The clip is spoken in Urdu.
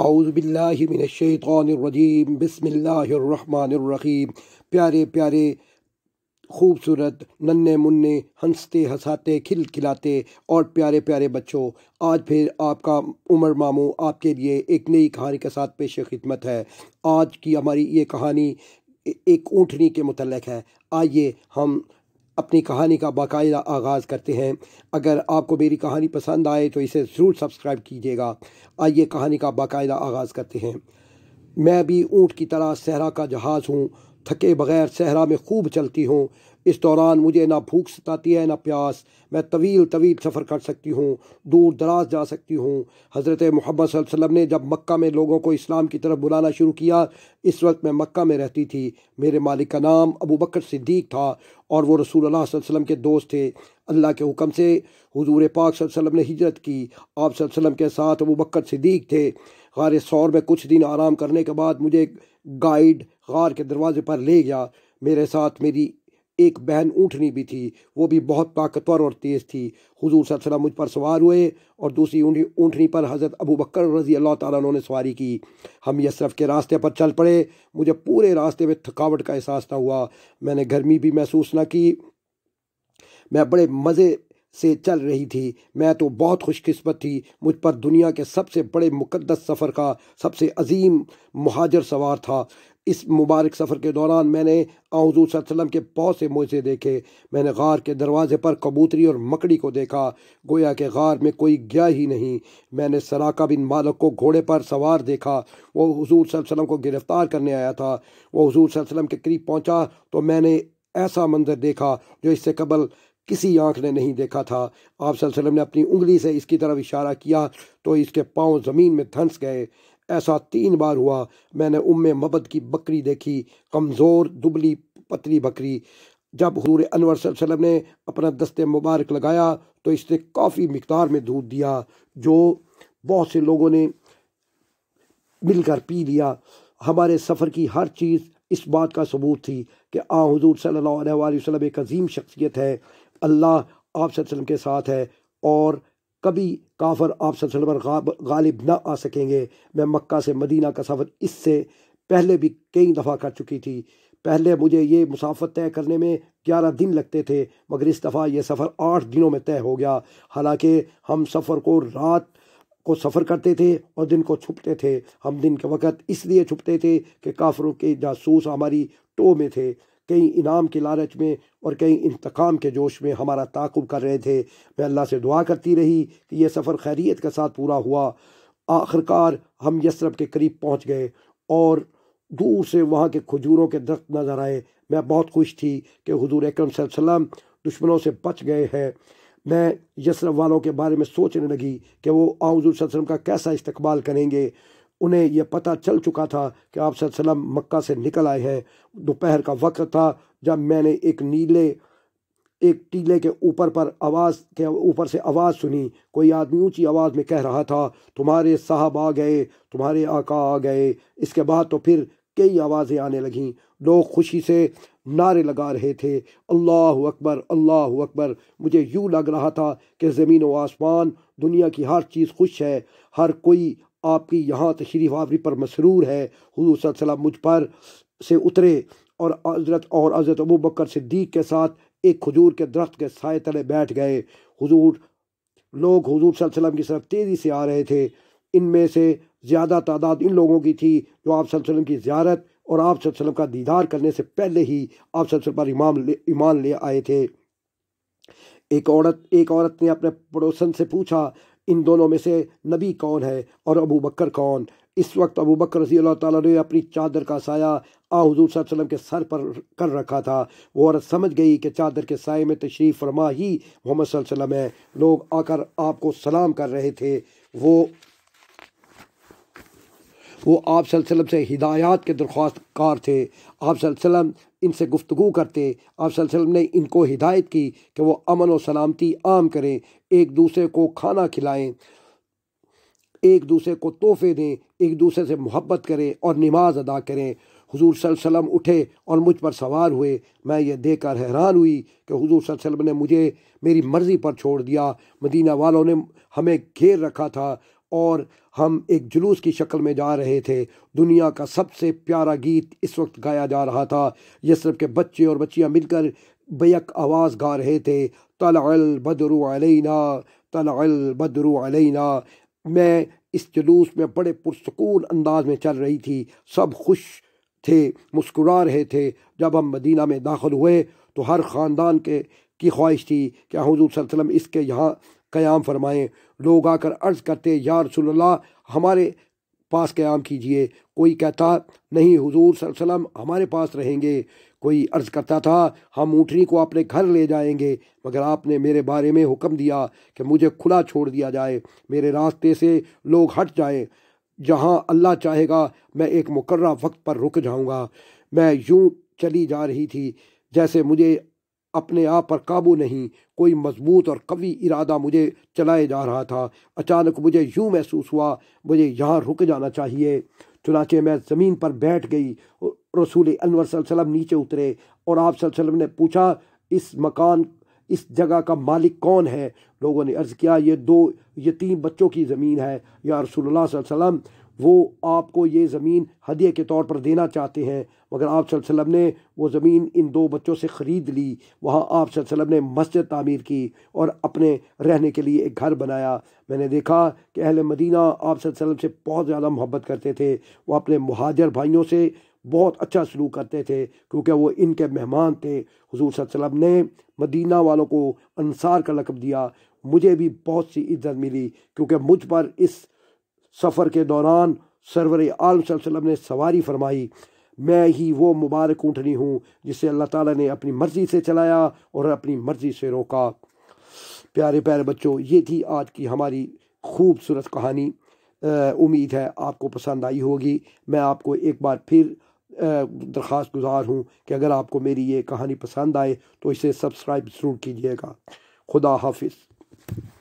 اعوذ باللہ من الشیطان الرجیم بسم اللہ الرحمن الرحیم پیارے پیارے خوبصورت ننے منے ہنستے ہنساتے کھلاتے اور پیارے پیارے بچوں آج پھر آپ کا عمر ماموں آپ کے لیے ایک نئی کہانی کے ساتھ پیش خدمت ہے آج کی ہماری یہ کہانی ایک اونٹنی کے متعلق ہے آئیے ہم اپنی کہانی کا باقاعدہ آغاز کرتے ہیں اگر آپ کو میری کہانی پسند آئے تو اسے ضرور سبسکرائب کیجیے گا آئیے کہانی کا باقاعدہ آغاز کرتے ہیں میں بھی اونٹ کی طرح صحرا کا جہاز ہوں تھکے بغیر صحرا میں خوب چلتی ہوں اس دوران مجھے نہ بھوک ستاتی ہے نہ پیاس میں طویل طویل سفر کر سکتی ہوں دور دراز جا سکتی ہوں حضرت محمد صلی اللہ علیہ وسلم نے جب مکہ میں لوگوں کو اسلام کی طرف بلانا شروع کیا اس وقت میں مکہ میں رہتی تھی میرے مالک کا نام ابو بکر صدیق تھا اور وہ رسول اللہ صلی اللہ علیہ وسلم کے دوست تھے اللہ کے حکم سے حضور پاک صلی اللہ علیہ وسلم نے ہجرت کی آپ صلی اللہ علیہ وسلم کے ساتھ ابو بکر صدیق تھے غار سور میں کچھ دن آرام کرنے کے بعد مجھے گائیڈ غار کے دروازے پر لے گیا میرے ساتھ میری ایک بہن اونٹنی بھی تھی وہ بھی بہت طاقتور اور تیز تھی حضور صلی اللہ علیہ وسلم مجھ پر سوار ہوئے اور دوسری اونٹنی پر حضرت ابو بکر رضی اللہ تعالیٰ عنہ نے سواری کی ہم یسرف کے راستے پر چل پڑے مجھے پورے راستے میں تھکاوٹ کا احساس نہ ہوا میں نے گرمی بھی محسوس نہ کی میں بڑے مزے سے چل رہی تھی میں تو بہت خوش قسمت تھی مجھ پر دنیا کے سب سے بڑے مقدس سفر کا سب سے عظیم مہاجر سوار تھا اس مبارک سفر کے دوران میں نے حضور صلی وسلم کے بہت سے موزے دیکھے میں نے غار کے دروازے پر کبوتری اور مکڑی کو دیکھا گویا کہ غار میں کوئی گیا ہی نہیں میں نے سراکہ بن مالک کو گھوڑے پر سوار دیکھا وہ حضور صلی اللہ علیہ وسلم کو گرفتار کرنے آیا تھا وہ حضور صلی اللہ علیہ وسلم کے قریب پہنچا تو میں نے ایسا منظر دیکھا جو اس سے قبل کسی آنکھ نے نہیں دیکھا تھا آپ صلی اللہ علیہ وسلم نے اپنی انگلی سے اس کی طرف اشارہ کیا تو اس کے پاؤں زمین میں دھنس گئے ایسا تین بار ہوا میں نے ام مبد کی بکری دیکھی کمزور دبلی پتلی بکری جب حضور انور صلی اللہ علیہ وسلم نے اپنا دست مبارک لگایا تو اس نے کافی مقدار میں دودھ دیا جو بہت سے لوگوں نے مل کر پی لیا ہمارے سفر کی ہر چیز اس بات کا ثبوت تھی کہ آ حضور صلی اللہ علیہ وسلم ایک عظیم شخصیت ہے اللہ آپ صلی اللہ علیہ وسلم کے ساتھ ہے اور کبھی کافر آپ صلی اللہ علیہ وسلم پر غالب نہ آ سکیں گے میں مکہ سے مدینہ کا سفر اس سے پہلے بھی کئی دفعہ کر چکی تھی پہلے مجھے یہ مسافت طے کرنے میں گیارہ دن لگتے تھے مگر اس دفعہ یہ سفر آٹھ دنوں میں طے ہو گیا حالانکہ ہم سفر کو رات کو سفر کرتے تھے اور دن کو چھپتے تھے ہم دن کے وقت اس لیے چھپتے تھے کہ کافروں کے جاسوس ہماری ٹو میں تھے کئی انعام کے لالچ میں اور کئی انتقام کے جوش میں ہمارا تعاقب کر رہے تھے میں اللہ سے دعا کرتی رہی کہ یہ سفر خیریت کے ساتھ پورا ہوا آخرکار ہم یسرب کے قریب پہنچ گئے اور دور سے وہاں کے کھجوروں کے درخت نظر آئے میں بہت خوش تھی کہ حضور اکرم صلی اللہ علیہ وسلم دشمنوں سے بچ گئے ہیں میں یسرف والوں کے بارے میں سوچنے لگی کہ وہ آ حضور صلی وسلم کا کیسا استقبال کریں گے انہیں یہ پتہ چل چکا تھا کہ آپ صلی اللہ علیہ وسلم مکہ سے نکل آئے ہیں دوپہر کا وقت تھا جب میں نے ایک نیلے ایک ٹیلے کے اوپر پر آواز کے اوپر سے آواز سنی کوئی آدمی اونچی آواز میں کہہ رہا تھا تمہارے صاحب آ گئے تمہارے آقا آ گئے اس کے بعد تو پھر کئی آوازیں آنے لگیں لوگ خوشی سے نعرے لگا رہے تھے اللہ اکبر اللہ اکبر مجھے یوں لگ رہا تھا کہ زمین و آسمان دنیا کی ہر چیز خوش ہے ہر کوئی آپ کی یہاں تشریف آوری پر مسرور ہے حضور صلی اللہ علیہ وسلم مجھ پر سے اترے اور حضرت اور حضرت ابو بکر صدیق کے ساتھ ایک حضور کے درخت کے سائے تلے بیٹھ گئے حضور لوگ حضور صلی اللہ علیہ وسلم کی طرف تیزی سے آ رہے تھے ان میں سے زیادہ تعداد ان لوگوں کی تھی جو آپ صلی اللہ علیہ وسلم کی زیارت اور آپ صلی اللہ علیہ وسلم کا دیدار کرنے سے پہلے ہی آپ صلی اللہ علیہ وسلم پر امام ایمان لے آئے تھے ایک عورت ایک عورت نے اپنے پڑوسن سے پوچھا ان دونوں میں سے نبی کون ہے اور ابو بکر کون اس وقت ابو بکر رضی اللہ تعالیٰ نے اپنی چادر کا سایہ آ حضور صلی اللہ علیہ وسلم کے سر پر کر رکھا تھا وہ عورت سمجھ گئی کہ چادر کے سائے میں تشریف فرما ہی محمد صلی اللہ علیہ وسلم ہے لوگ آ کر آپ کو سلام کر رہے تھے وہ وہ آپ صلی اللہ علیہ وسلم سے ہدایات کے درخواست کار تھے آپ صلی اللہ علیہ وسلم ان سے گفتگو کرتے آپ صلی اللہ علیہ وسلم نے ان کو ہدایت کی کہ وہ امن و سلامتی عام کریں ایک دوسرے کو کھانا کھلائیں ایک دوسرے کو تحفے دیں ایک دوسرے سے محبت کریں اور نماز ادا کریں حضور صلی اللہ علیہ وسلم اٹھے اور مجھ پر سوار ہوئے میں یہ دیکھ کر حیران ہوئی کہ حضور صلی اللہ علیہ وسلم نے مجھے میری مرضی پر چھوڑ دیا مدینہ والوں نے ہمیں گھیر رکھا تھا اور ہم ایک جلوس کی شکل میں جا رہے تھے دنیا کا سب سے پیارا گیت اس وقت گایا جا رہا تھا یسرف کے بچے اور بچیاں مل کر بیک آواز گا رہے تھے طلع البدر علینا طلع البدر علینا میں اس جلوس میں بڑے پرسکون انداز میں چل رہی تھی سب خوش تھے مسکرا رہے تھے جب ہم مدینہ میں داخل ہوئے تو ہر خاندان کے کی خواہش تھی کہ حضور صلی اللہ علیہ وسلم اس کے یہاں قیام فرمائیں لوگ آ کر عرض کرتے یا رسول اللہ ہمارے پاس قیام کیجئے کوئی کہتا نہیں حضور صلی اللہ علیہ وسلم ہمارے پاس رہیں گے کوئی عرض کرتا تھا ہم اونٹنی کو اپنے گھر لے جائیں گے مگر آپ نے میرے بارے میں حکم دیا کہ مجھے کھلا چھوڑ دیا جائے میرے راستے سے لوگ ہٹ جائیں جہاں اللہ چاہے گا میں ایک مقررہ وقت پر رک جاؤں گا میں یوں چلی جا رہی تھی جیسے مجھے اپنے آپ پر قابو نہیں کوئی مضبوط اور قوی ارادہ مجھے چلائے جا رہا تھا اچانک مجھے یوں محسوس ہوا مجھے یہاں رک جانا چاہیے چنانچہ میں زمین پر بیٹھ گئی رسول انور صلی اللہ علیہ وسلم نیچے اترے اور آپ صلی اللہ علیہ وسلم نے پوچھا اس مکان اس جگہ کا مالک کون ہے لوگوں نے عرض کیا یہ دو یتیم بچوں کی زمین ہے یا رسول اللہ صلی اللہ علیہ وسلم وہ آپ کو یہ زمین ہدیے کے طور پر دینا چاہتے ہیں مگر آپ صلی اللہ علیہ وسلم نے وہ زمین ان دو بچوں سے خرید لی وہاں آپ صلی اللہ علیہ وسلم نے مسجد تعمیر کی اور اپنے رہنے کے لیے ایک گھر بنایا میں نے دیکھا کہ اہل مدینہ آپ صلی اللہ علیہ وسلم سے بہت زیادہ محبت کرتے تھے وہ اپنے مہاجر بھائیوں سے بہت اچھا سلوک کرتے تھے کیونکہ وہ ان کے مہمان تھے حضور صلی اللہ علیہ وسلم نے مدینہ والوں کو انصار کا لقب دیا مجھے بھی بہت سی عزت ملی کیونکہ مجھ پر اس سفر کے دوران سرور عالم صلی اللہ علیہ وسلم نے سواری فرمائی میں ہی وہ مبارک اونٹنی ہوں جسے اللہ تعالیٰ نے اپنی مرضی سے چلایا اور اپنی مرضی سے روکا پیارے پیارے بچوں یہ تھی آج کی ہماری خوبصورت کہانی امید ہے آپ کو پسند آئی ہوگی میں آپ کو ایک بار پھر درخواست گزار ہوں کہ اگر آپ کو میری یہ کہانی پسند آئے تو اسے سبسکرائب ضرور کیجیے گا خدا حافظ